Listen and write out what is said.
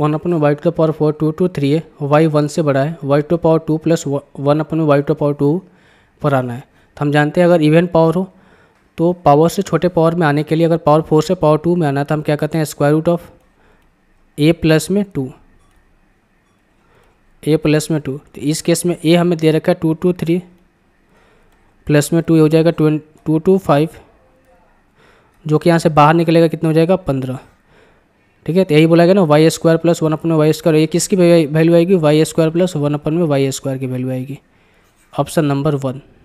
one upon y to power four two two three है y one से बड़ा है y to power two plus one upon y to power two पर आना है तो हम जानते हैं अगर इवन पावर हो तो पावर से छोटे पावर में आने के लिए अगर पावर फोर से पावर टू में आना है तो हम क्या कहते हैं square root of a plus में टू ए प्लस में टू तो इस केस में ए हमें दे रखा है टू टू थ्री प्लस में टू हो जाएगा ट्वेंट टू टू फाइव जो कि यहाँ से बाहर निकलेगा कितना हो जाएगा पंद्रह ठीक है तो यही बोला गया ना y square plus one upon में वाई स्क्वायर ये किसकी वैल्यू आएगी y square plus one upon में वाई स्क्वायर की वैल्यू आएगी ऑप्शन नंबर वन